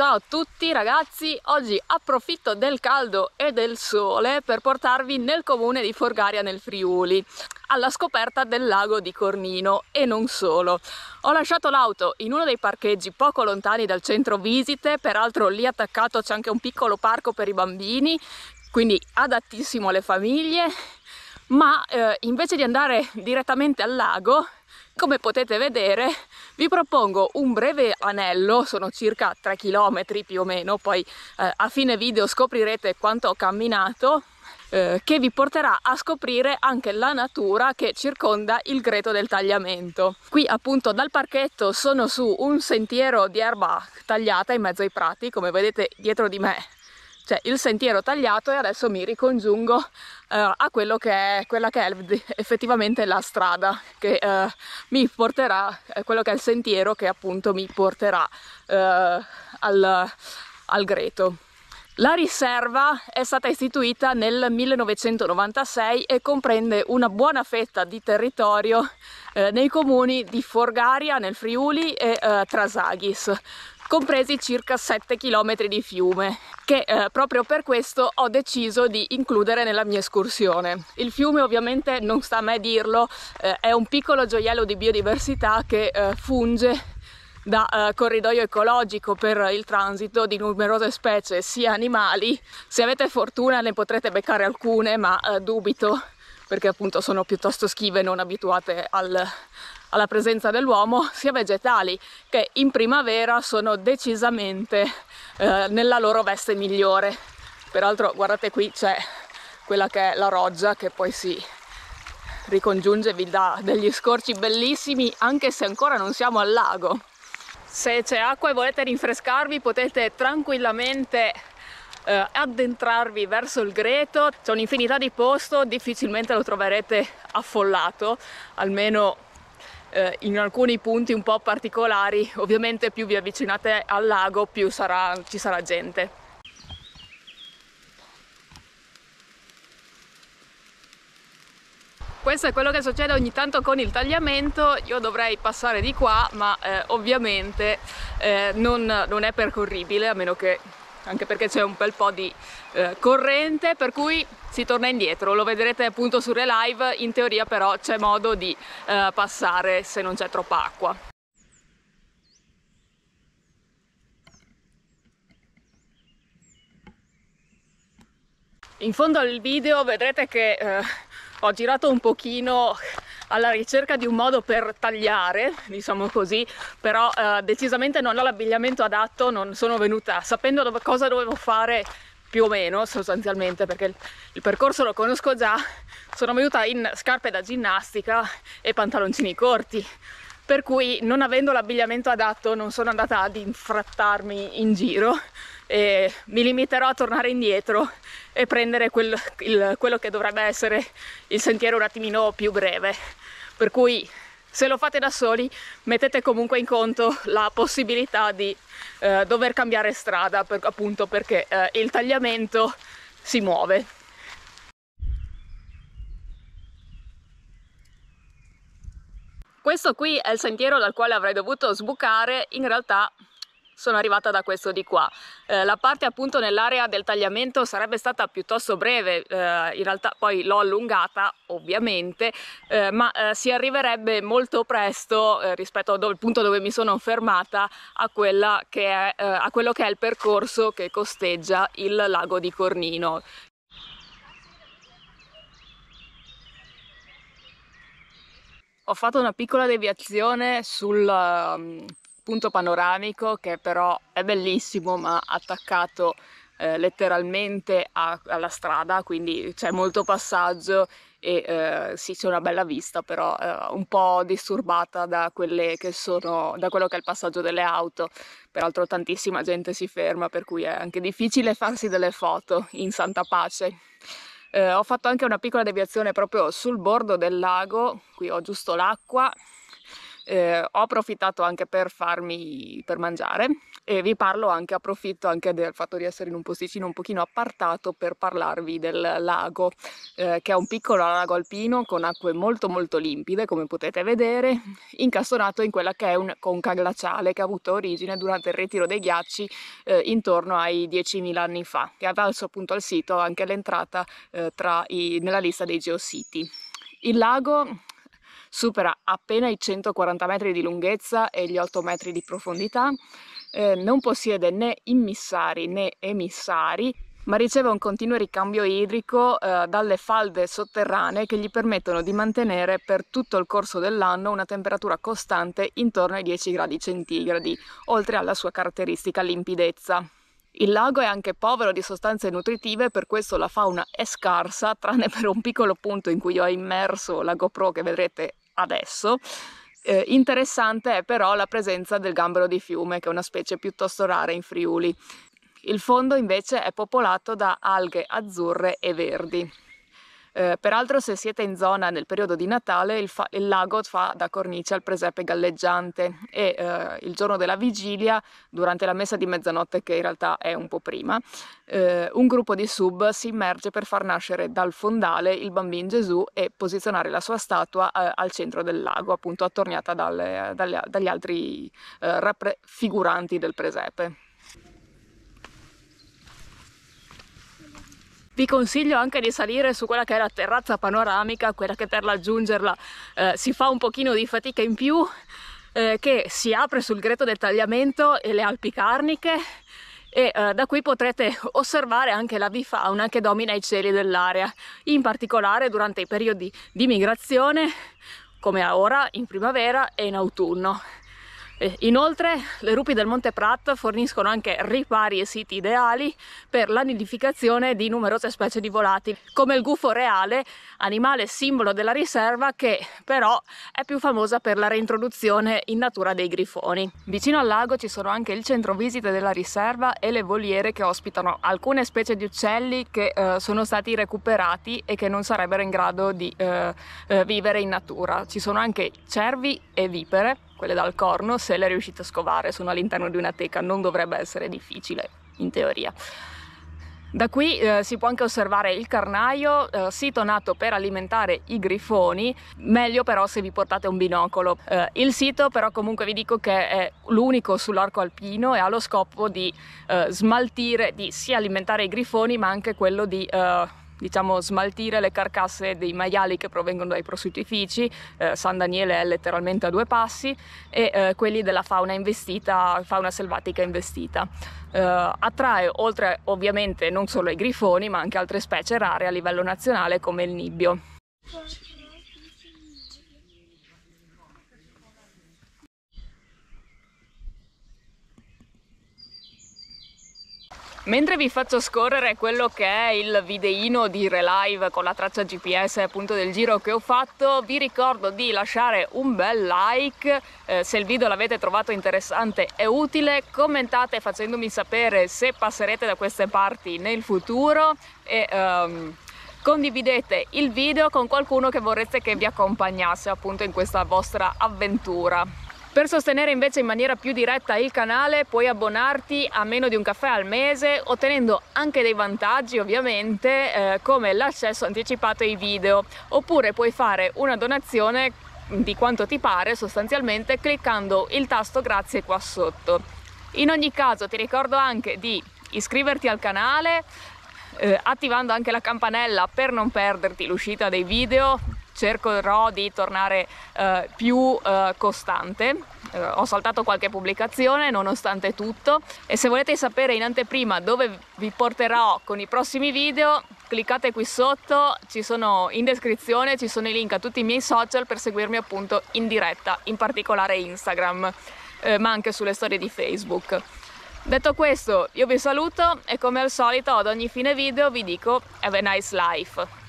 Ciao a tutti ragazzi, oggi approfitto del caldo e del sole per portarvi nel comune di Forgaria nel Friuli alla scoperta del lago di Cornino e non solo. Ho lasciato l'auto in uno dei parcheggi poco lontani dal centro visite, peraltro lì attaccato c'è anche un piccolo parco per i bambini, quindi adattissimo alle famiglie, ma eh, invece di andare direttamente al lago come potete vedere vi propongo un breve anello, sono circa 3 km più o meno, poi eh, a fine video scoprirete quanto ho camminato, eh, che vi porterà a scoprire anche la natura che circonda il greto del tagliamento. Qui appunto dal parchetto sono su un sentiero di erba tagliata in mezzo ai prati, come vedete dietro di me c'è il sentiero tagliato e adesso mi ricongiungo eh, a che è, quella che è effettivamente la strada che eh, mi porterà, eh, quello che è il sentiero che appunto mi porterà eh, al, al Greto. La riserva è stata istituita nel 1996 e comprende una buona fetta di territorio eh, nei comuni di Forgaria nel Friuli e eh, Trasaghis compresi circa 7 km di fiume, che eh, proprio per questo ho deciso di includere nella mia escursione. Il fiume ovviamente, non sta a me dirlo, eh, è un piccolo gioiello di biodiversità che eh, funge da uh, corridoio ecologico per il transito di numerose specie sia animali. Se avete fortuna ne potrete beccare alcune, ma uh, dubito perché appunto sono piuttosto schive, e non abituate al, alla presenza dell'uomo, sia vegetali che in primavera sono decisamente eh, nella loro veste migliore. Peraltro guardate qui c'è quella che è la roggia che poi si ricongiunge e vi dà degli scorci bellissimi anche se ancora non siamo al lago. Se c'è acqua e volete rinfrescarvi potete tranquillamente eh, addentrarvi verso il greto, c'è un'infinità di posto, difficilmente lo troverete affollato, almeno eh, in alcuni punti un po' particolari, ovviamente più vi avvicinate al lago più sarà, ci sarà gente. questo è quello che succede ogni tanto con il tagliamento io dovrei passare di qua ma eh, ovviamente eh, non, non, è percorribile a meno che anche perché c'è un bel po' di eh, corrente per cui si torna indietro, lo vedrete appunto sulle live, in teoria però c'è modo di eh, passare se non c'è troppa acqua. In fondo al video vedrete che eh, ho girato un pochino alla ricerca di un modo per tagliare, diciamo così, però eh, decisamente non ho l'abbigliamento adatto, non sono venuta sapendo dove, cosa dovevo fare più o meno sostanzialmente perché il, il percorso lo conosco già, sono venuta in scarpe da ginnastica e pantaloncini corti, per cui non avendo l'abbigliamento adatto non sono andata ad infrattarmi in giro e mi limiterò a tornare indietro e prendere quel, il, quello che dovrebbe essere il sentiero un attimino più breve. Per cui se lo fate da soli mettete comunque in conto la possibilità di eh, dover cambiare strada per, appunto perché eh, il tagliamento si muove questo qui è il sentiero dal quale avrei dovuto sbucare in realtà sono arrivata da questo di qua. Eh, la parte appunto nell'area del tagliamento sarebbe stata piuttosto breve, eh, in realtà poi l'ho allungata ovviamente, eh, ma eh, si arriverebbe molto presto eh, rispetto al punto dove mi sono fermata a, che è, eh, a quello che è il percorso che costeggia il lago di Cornino, ho fatto una piccola deviazione sul, ehm, spunto panoramico che però è bellissimo ma attaccato eh, letteralmente a, alla strada, quindi c'è molto passaggio e eh, sì c'è una bella vista però eh, un po' disturbata da, che sono, da quello che è il passaggio delle auto, peraltro tantissima gente si ferma per cui è anche difficile farsi delle foto in santa pace. Eh, ho fatto anche una piccola deviazione proprio sul bordo del lago, qui ho giusto l'acqua eh, ho approfittato anche per farmi per mangiare e vi parlo anche, approfitto anche del fatto di essere in un posticino un pochino appartato per parlarvi del lago, eh, che è un piccolo lago alpino con acque molto molto limpide, come potete vedere, incastonato in quella che è un conca glaciale che ha avuto origine durante il ritiro dei ghiacci eh, intorno ai 10.000 anni fa, che ha valso appunto al sito anche l'entrata eh, nella lista dei geositi. Il lago supera appena i 140 metri di lunghezza e gli 8 metri di profondità, eh, non possiede né immissari né emissari, ma riceve un continuo ricambio idrico eh, dalle falde sotterranee che gli permettono di mantenere per tutto il corso dell'anno una temperatura costante intorno ai 10 gradi centigradi, oltre alla sua caratteristica limpidezza. Il lago è anche povero di sostanze nutritive, per questo la fauna è scarsa, tranne per un piccolo punto in cui ho immerso la GoPro che vedrete adesso. Eh, interessante è però la presenza del gambero di fiume, che è una specie piuttosto rara in Friuli. Il fondo invece è popolato da alghe azzurre e verdi. Eh, peraltro se siete in zona nel periodo di Natale il, fa- il lago fa da cornice al presepe galleggiante e eh, il giorno della vigilia, durante la messa di mezzanotte che in realtà è un po' prima, eh, un gruppo di sub si immerge per far nascere dal fondale il bambino Gesù e posizionare la sua statua eh, al centro del lago, appunto attorniata dalle, dalle, dagli altri eh, figuranti del presepe. Vi consiglio anche di salire su quella che è la terrazza panoramica, quella che per raggiungerla eh, si fa un pochino di fatica in più, eh, che si apre sul Greto del Tagliamento e le Alpi Carniche e eh, da qui potrete osservare anche la bifauna che domina i cieli dell'area, in particolare durante i periodi di migrazione come ora in primavera e in autunno. Eh, inoltre le rupi del Monte Prat forniscono anche ripari e siti ideali per la nidificazione di numerose specie di volatili, come il gufo reale, animale simbolo della riserva che però è più famosa per la reintroduzione in natura dei grifoni. Vicino al lago ci sono anche il centro visite della riserva e le voliere che ospitano alcune specie di uccelli che eh, sono stati recuperati e che non sarebbero in grado di eh, eh, vivere in natura. Ci sono anche cervi e vipere quelle dal corno, se le riuscite a scovare, sono all'interno di una teca, non dovrebbe essere difficile, in teoria. Da qui eh, si può anche osservare il carnaio, eh, sito nato per alimentare i grifoni, meglio però se vi portate un binocolo. Eh, il sito però comunque vi dico che è l'unico sull'arco alpino e ha lo scopo di eh, smaltire, di sia alimentare i grifoni ma anche quello di eh, diciamo, smaltire le carcasse dei maiali che provengono dai prosciuttifici, eh, San Daniele è letteralmente a due passi, e eh, quelli della fauna investita, fauna selvatica investita. Eh, attrae oltre ovviamente non solo i grifoni ma anche altre specie rare a livello nazionale come il nibbio. Mentre vi faccio scorrere quello che è il videino di Relive con la traccia GPS appunto del giro che ho fatto, vi ricordo di lasciare un bel like eh, se il video l'avete trovato interessante e utile, commentate facendomi sapere se passerete da queste parti nel futuro e um, condividete il video con qualcuno che vorreste che vi accompagnasse appunto in questa vostra avventura. Per sostenere invece in maniera più diretta il canale puoi abbonarti a meno di un caffè al mese ottenendo anche dei vantaggi ovviamente eh, come l'accesso anticipato ai video oppure puoi fare una donazione di quanto ti pare sostanzialmente cliccando il tasto grazie qua sotto. In ogni caso ti ricordo anche di iscriverti al canale eh, attivando anche la campanella per non perderti l'uscita dei video cercherò di tornare eh, più eh, costante. Eh, ho saltato qualche pubblicazione nonostante tutto e se volete sapere in anteprima dove vi porterò con i prossimi video cliccate qui sotto, ci sono in descrizione, ci sono i link a tutti i miei social per seguirmi appunto in diretta, in particolare Instagram, eh, ma anche sulle storie di Facebook. Detto questo, io vi saluto e come al solito ad ogni fine video vi dico have a nice life.